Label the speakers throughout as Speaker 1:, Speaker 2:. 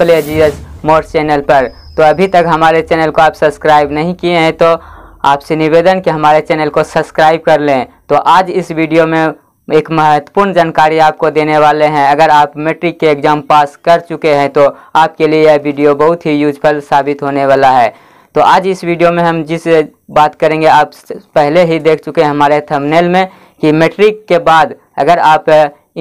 Speaker 1: play GS channel पर तो अभी तक हमारे चैनल को आप सब्सक्राइब नहीं किए हैं तो आपसे निवेदन कि हमारे चैनल को सब्सक्राइब कर लें तो आज इस वीडियो में एक महत्वपूर्ण जानकारी आपको देने वाले हैं अगर आप मैट्रिक के एग्ज़ाम पास कर चुके हैं तो आपके लिए यह वीडियो बहुत ही यूजफुल साबित होने वाला है तो आज इस वीडियो में हम जिस बात करेंगे आप पहले ही देख चुके हैं हमारे थंबनेल में कि मैट्रिक के बाद अगर आप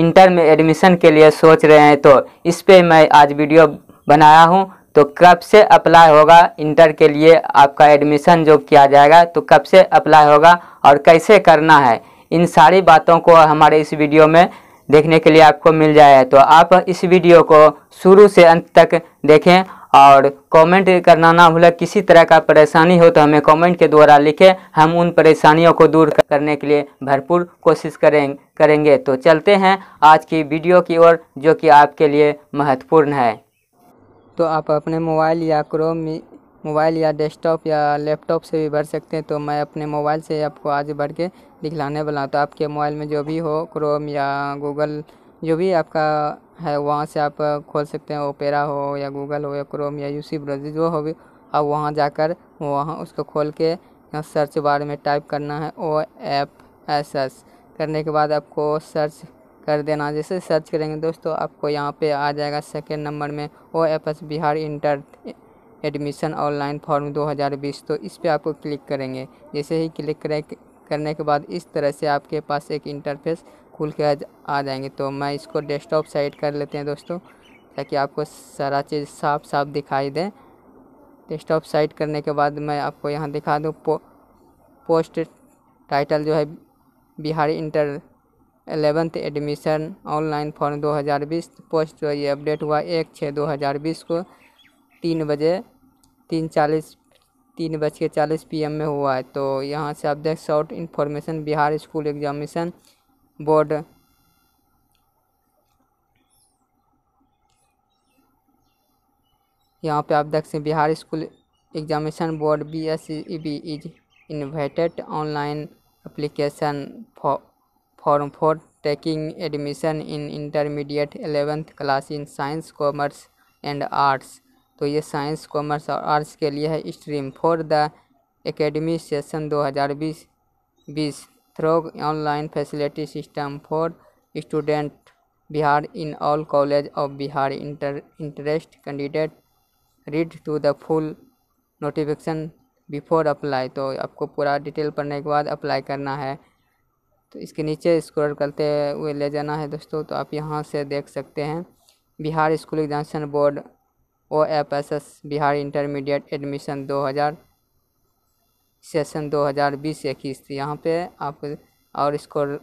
Speaker 1: इंटर में एडमिशन के लिए सोच रहे हैं तो इस पर मैं आज वीडियो बनाया हूँ तो कब से अप्लाई होगा इंटर के लिए आपका एडमिशन जो किया जाएगा तो कब से अप्लाई होगा और कैसे करना है इन सारी बातों को हमारे इस वीडियो में देखने के लिए आपको मिल जाए तो आप इस वीडियो को शुरू से अंत तक देखें और कमेंट करना ना भूलें किसी तरह का परेशानी हो तो हमें कमेंट के द्वारा लिखें हम उन परेशानियों को दूर करने के लिए भरपूर कोशिश करें करेंगे तो चलते हैं आज की वीडियो की ओर जो कि आपके लिए महत्वपूर्ण है
Speaker 2: तो आप अपने मोबाइल या क्रोम मोबाइल या डेस्कटॉप या लैपटॉप से भी भर सकते हैं तो मैं अपने मोबाइल से आपको आज भर के दिखलाने वाला हूँ तो आपके मोबाइल में जो भी हो क्रोम या गूगल जो भी आपका है वहाँ से आप खोल सकते हैं ओपेरा हो या गूगल हो या क्रोम या यूसी ब्राउजर जो हो भी आप वहाँ जाकर वहाँ उसको खोल के सर्च बार में टाइप करना है ओ एफ एस एस करने के बाद आपको सर्च कर देना जैसे सर्च करेंगे दोस्तों आपको यहाँ पे आ जाएगा सेकेंड नंबर में O F S Bihar inter admission online form 2020 तो इस पर आपको क्लिक करेंगे जैसे ही क्लिक करें करने के बाद इस तरह से आपके पास एक इंटरफेस खुल के आ जाएंगे तो मैं इसको डेस्कटॉप साइड कर लेते हैं दोस्तों ताकि आपको सारा चीज़ साफ साफ दिखाई दें डेस्कटॉप साइड करने के बाद मैं आपको यहाँ दिखा दूँ पो, पोस्ट टाइटल जो है Bihari inter eleventh admission online form 2020 post ये अपडेट हुआ एक छः दो हज़ार बीस को तीन बजे तीन चालीस तीन बज के चालीस पी में हुआ है तो यहाँ से आप देख short information Bihar school examination board यहाँ पे आप देख सकते हैं Bihar school examination board B S E B is invited online application for form for taking admission in intermediate eleventh class in science commerce and arts तो ये साइंस कॉमर्स और arts के लिए है stream for the academy session 2020 बीस through online facility system for student Bihar in all college of Bihar inter interest candidate read to the full notification before apply तो आपको पूरा डिटेल पढ़ने के बाद अप्लाई करना है तो इसके नीचे स्क्रॉल करते हुए ले जाना है दोस्तों तो आप यहाँ से देख सकते हैं Bihar school examination board O F S S Bihar intermediate admission 2000 session 2020 इक्कीस तो यहाँ पर आप और स्क्रॉल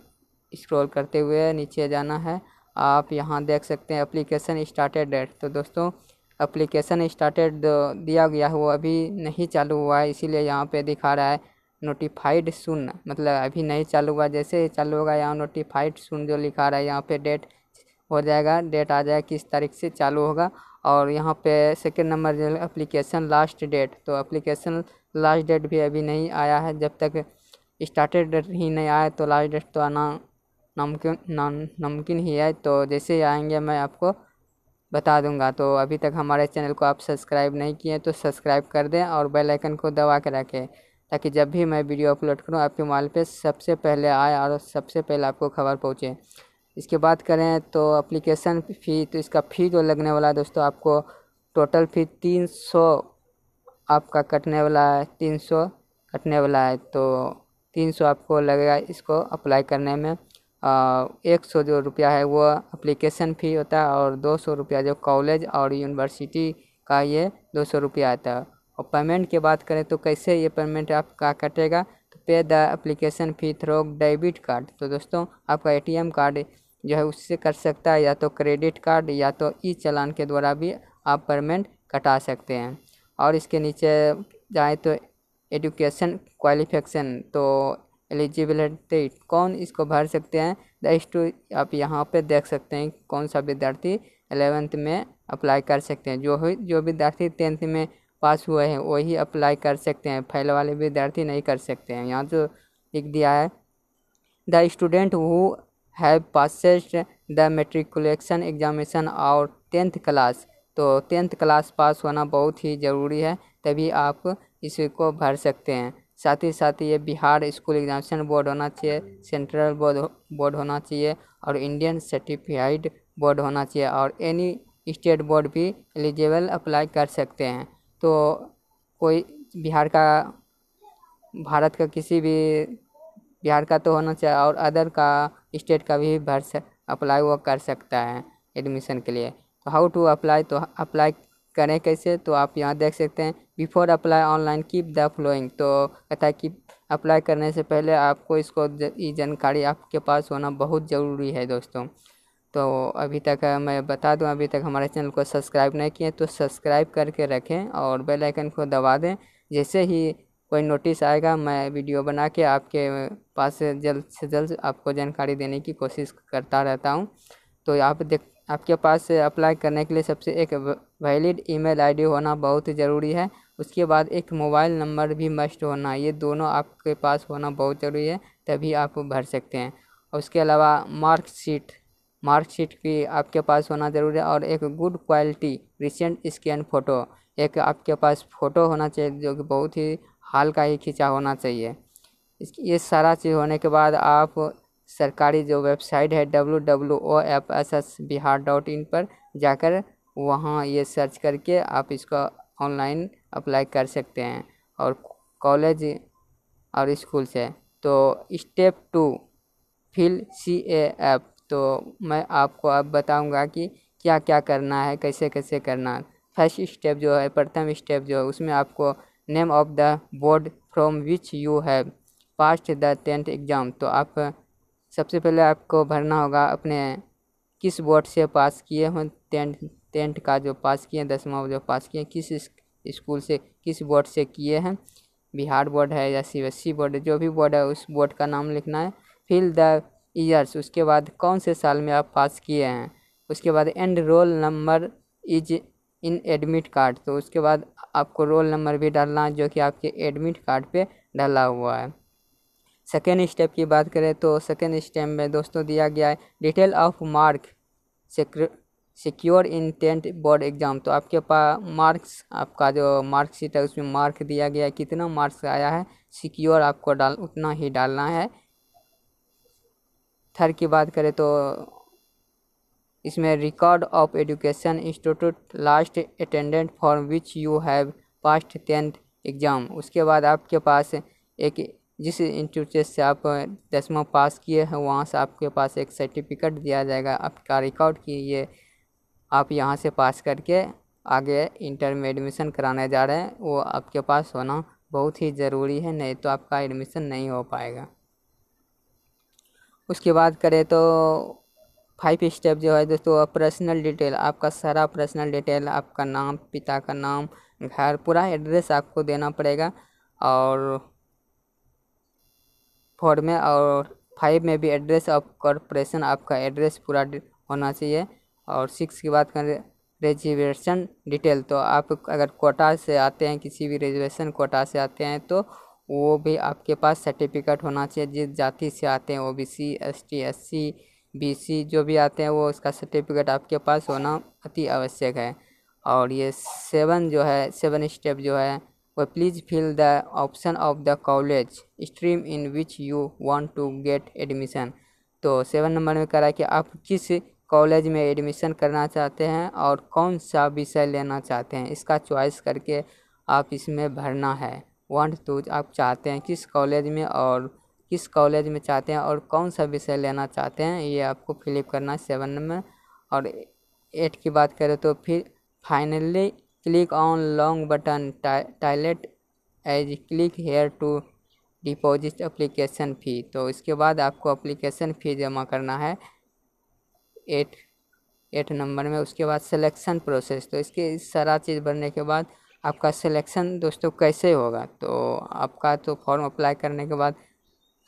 Speaker 2: स्क्रॉल करते हुए नीचे जाना है आप यहाँ देख सकते हैं अप्लीकेशन स्टार्टेड डेट तो दोस्तों अप्लीकेशन स्टार्टेड दिया गया है वो अभी नहीं चालू हुआ है इसीलिए यहाँ पे दिखा रहा है नोटिफाइड सुन मतलब अभी नहीं चालू हुआ जैसे ही चालू होगा यहाँ नोटिफाइड सुन जो लिखा रहा है यहाँ पे डेट हो जाएगा डेट आ जाएगा किस तारीख से चालू होगा और यहाँ पे सेकेंड नंबर जो अप्लीकेशन लास्ट डेट तो अप्लीकेशन लास्ट डेट भी अभी नहीं आया है जब तक स्टार्टेड डेट ही नहीं आया तो लास्ट डेट तो आना नामकिन ना नामुमकिन ही है तो जैसे ही आएंगे मैं आपको बता दूंगा तो अभी तक हमारे चैनल को आप सब्सक्राइब नहीं किए तो सब्सक्राइब कर दें और बेल आइकन को दबा के रखें ताकि जब भी मैं वीडियो अपलोड करूँ आपके मोबाइल पे सबसे पहले आए और सबसे पहले आपको खबर पहुँचे इसके बात करें तो अप्लीकेशन फ़ी तो इसका फ़ी जो लगने वाला है दोस्तों आपको टोटल फ़ी तीन सौ आपका कटने वाला है तीन सौ कटने वाला है तो तीन सौ आपको लगेगा इसको अप्लाई करने में एक सौ जो रुपया है वो अप्लीकेशन फ़ी होता है और दो सौ रुपया जो कॉलेज और यूनिवर्सिटी का ये दो सौ रुपया आता है और पेमेंट की बात करें तो कैसे ये पेमेंट आपका कटेगा तो pay the application fee through debit card तो दोस्तों आपका एटीएम कार्ड जो है उससे कर सकता है या तो क्रेडिट कार्ड या तो ई चलान के द्वारा भी आप पेमेंट कटा सकते हैं और इसके नीचे जाए तो एडुकेशन क्वालिफिकेशन तो एलिजिबिलिटी कौन इसको भर सकते हैं द आप यहाँ पे देख सकते हैं कौन सा विद्यार्थी एलेवेंथ में अप्लाई कर सकते हैं जो हो जो विद्यार्थी टेंथ में पास हुए हैं वही अप्लाई कर सकते हैं फेल वाले विद्यार्थी नहीं कर सकते हैं यहाँ तो लिख दिया है the student who have passed the matriculation examination और टेंथ क्लास तो टेंथ क्लास पास होना बहुत ही ज़रूरी है तभी आप इसको भर सकते हैं साथ ही साथ ये बिहार स्कूल एग्जामिनेशन बोर्ड होना चाहिए सेंट्रल बोर्ड बोर्ड होना चाहिए और इंडियन सर्टिफाइड बोर्ड होना चाहिए और एनी स्टेट बोर्ड भी एलिजिबल अप्लाई कर सकते हैं तो कोई बिहार का भारत का किसी भी बिहार का तो होना चाहिए और अदर का स्टेट का भी भर से अप्लाई वो कर सकता है एडमिशन के लिए तो हाउ टू अप्लाई तो अप्लाई करें कैसे तो आप यहाँ देख सकते हैं before apply online keep the following तो कहता है कि अप्लाई करने से पहले आपको इसको ये जानकारी आपके पास होना बहुत ज़रूरी है दोस्तों तो अभी तक मैं बता दूं अभी तक हमारे चैनल को सब्सक्राइब नहीं किए तो सब्सक्राइब करके रखें और बेल आइकन को दबा दें जैसे ही कोई नोटिस आएगा मैं वीडियो बना के आपके पास जल्द से जल्द आपको जानकारी देने की कोशिश करता रहता हूँ तो आप देख आपके पास अप्लाई करने के लिए सबसे एक वैलिड ईमेल आईडी होना बहुत ज़रूरी है उसके बाद एक मोबाइल नंबर भी मस्ट होना ये दोनों आपके पास होना बहुत ज़रूरी है तभी आप भर सकते हैं उसके अलावा मार्कशीट मार्कशीट की आपके पास होना ज़रूरी है और एक good quality recent scan photo एक आपके पास फ़ोटो होना चाहिए जो कि बहुत ही हाल का ही खींचा होना चाहिए ये सारा चीज़ होने के बाद आप सरकारी जो वेबसाइट है W W O F S S Bihar dot in पर जाकर वहाँ ये सर्च करके आप इसको ऑनलाइन अप्लाई कर सकते हैं और कॉलेज और स्कूल से तो step two fill C A F तो मैं आपको अब बताऊंगा कि क्या क्या करना है कैसे कैसे करना फर्स्ट स्टेप जो है प्रथम स्टेप जो है उसमें आपको name of the board from which you have passed the tenth exam तो आप सबसे पहले आपको भरना होगा अपने किस बोर्ड से पास किए हों टेंथ टेंथ का जो पास किए हैं दसवा जो पास किए हैं किस स्कूल से किस बोर्ड से किए हैं बिहार बोर्ड है या सी बी बोर्ड जो भी बोर्ड है उस बोर्ड का नाम लिखना है फिल द ईयर्स उसके बाद कौन से साल में आप पास किए हैं उसके बाद and roll number is in admit card तो उसके बाद आपको रोल नंबर भी डालना है जो कि आपके एडमिट कार्ड पे डाला हुआ है सेकेंड स्टेप की बात करें तो सेकेंड स्टेप में दोस्तों दिया गया है detail of mark secure in tenth board exam तो आपके पास मार्क्स आपका जो मार्कशीट है उसमें मार्क दिया गया है कितना मार्क्स आया है सिक्योर आपको डाल उतना ही डालना है थर की बात करें तो इसमें record of education institute last attendant for which you have passed tenth exam उसके बाद आपके पास एक जिस इंस्टीट्यूट से आप दसवा पास किए हैं वहाँ से आपके पास एक सर्टिफिकेट दिया जाएगा आपका रिकॉर्ड कि ये आप यहाँ से पास करके आगे इंटर में एडमिशन कराने जा रहे हैं वो आपके पास होना बहुत ही ज़रूरी है नहीं तो आपका एडमिशन नहीं हो पाएगा उसके बाद करें तो फाइव स्टेप जो है दोस्तों पर्सनल डिटेल आपका सारा पर्सनल डिटेल आपका नाम पिता का नाम घर पूरा एड्रेस आपको देना पड़ेगा और फोर में और फाइव में भी एड्रेस ऑफ कॉरपोरेशन आपका एड्रेस पूरा होना चाहिए और सिक्स की बात करें रिजर्वेशन डिटेल तो आप अगर कोटा से आते हैं किसी भी रिजर्वेशन कोटा से आते हैं तो वो भी आपके पास सर्टिफिकेट होना चाहिए जिस जाति से आते हैं O B C S T S C B C जो भी आते हैं वो उसका सर्टिफिकेट आपके पास होना अति आवश्यक है और ये सेवन जो है सेवन स्टेप जो है वो please fill the option of the college stream in which you want to get admission तो सेवन नंबर में करा कि आप किस कॉलेज में एडमिशन करना चाहते हैं और कौन सा विषय लेना चाहते हैं इसका चॉइस करके आप इसमें भरना है वांट टू आप चाहते हैं किस कॉलेज में और किस कॉलेज में चाहते हैं और कौन सा विषय लेना चाहते हैं ये आपको फिलिप करना है सेवन में और एट की बात करें तो फिर finally click on long button titled as click here to deposit application fee तो इसके बाद आपको अप्लीकेशन फ़ी जमा करना है एट एट नंबर में उसके बाद सिलेक्शन प्रोसेस तो इसके इस सारा चीज़ भरने के बाद आपका सिलेक्शन दोस्तों कैसे होगा तो आपका तो फॉर्म अप्लाई करने के बाद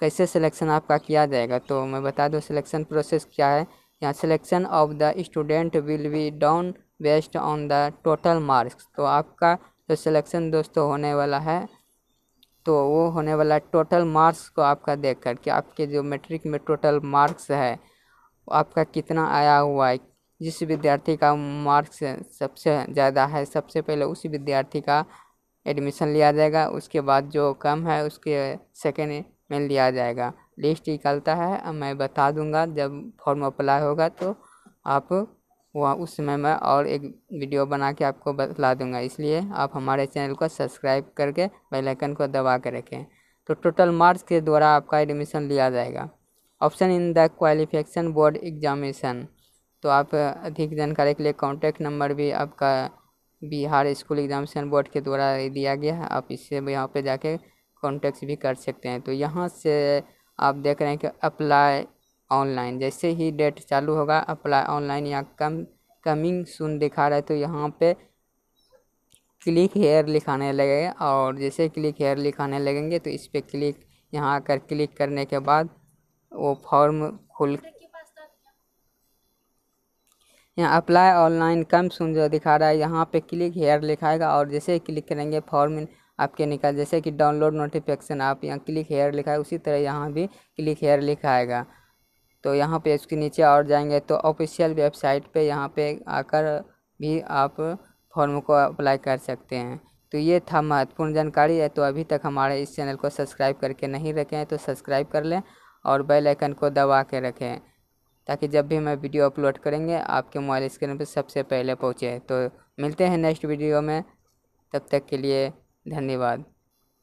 Speaker 2: कैसे सिलेक्शन आपका किया जाएगा तो मैं बता दूँ सिलेक्शन प्रोसेस क्या है यहाँ selection of the student will be done based on the total marks तो आपका जो सिलेक्शन दोस्तों होने वाला है तो वो होने वाला टोटल मार्क्स को आपका देख कर कि आपके जो मेट्रिक में टोटल मार्क्स है आपका कितना आया हुआ है जिस विद्यार्थी का मार्क्स सबसे ज़्यादा है सबसे पहले उसी विद्यार्थी का एडमिशन लिया जाएगा उसके बाद जो कम है उसके सेकेंड में लिया जाएगा लिस्ट निकलता है मैं बता दूंगा जब फॉर्म अप्लाई होगा तो आप वह उस समय मैं और एक वीडियो बना के आपको बता दूंगा इसलिए आप हमारे चैनल को सब्सक्राइब करके बेल आइकन को दबा के रखें तो टोटल मार्क्स के द्वारा आपका एडमिशन लिया जाएगा option in the qualification board examination तो आप अधिक जानकारी के लिए कॉन्टैक्ट नंबर भी आपका बिहार स्कूल एग्जामिनेशन बोर्ड के द्वारा दिया गया है आप इससे यहाँ पे जाके कॉन्टैक्ट भी कर सकते हैं तो यहाँ से आप देख रहे हैं कि अप्लाई ऑनलाइन जैसे ही डेट चालू होगा अप्लाई ऑनलाइन या कम कमिंग सुन दिखा रहा है तो यहाँ पे क्लिक हेयर लिखाने लगेगा और जैसे क्लिक हेयर लिखाने लगेंगे तो इस पर क्लिक यहाँ आकर क्लिक करने के बाद वो फॉर्म खुल यहाँ अप्लाई ऑनलाइन कम सुन जो दिखा रहा है यहाँ पे क्लिक हेयर लिखाएगा और जैसे ही क्लिक करेंगे फॉर्म आपके निकल जैसे कि डाउनलोड नोटिफिकेशन आप यहाँ क्लिक हेयर लिखा है उसी तरह यहाँ भी क्लिक हेयर लिखाएगा तो यहाँ पे इसके नीचे और जाएंगे तो ऑफिशियल वेबसाइट पे यहाँ पे आकर भी आप फॉर्म को अप्लाई कर सकते हैं तो ये था महत्वपूर्ण जानकारी है तो अभी तक हमारे इस चैनल को सब्सक्राइब करके नहीं रखें तो सब्सक्राइब कर लें और बेल आइकन को दबा के रखें ताकि जब भी मैं वीडियो अपलोड करेंगे आपके मोबाइल स्क्रीन पर सबसे पहले पहुँचे तो मिलते हैं नेक्स्ट वीडियो में तब तक के लिए धन्यवाद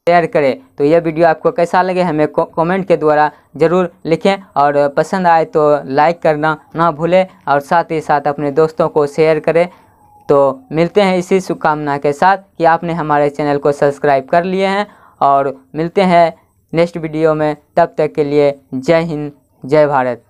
Speaker 1: शेयर करें तो यह वीडियो आपको कैसा लगे हमें कमेंट के द्वारा ज़रूर लिखें और पसंद आए तो लाइक करना ना भूलें और साथ ही साथ अपने दोस्तों को शेयर करें तो मिलते हैं इसी शुभकामना के साथ कि आपने हमारे चैनल को सब्सक्राइब कर लिए हैं और मिलते हैं नेक्स्ट वीडियो में तब तक के लिए जय हिंद जय भारत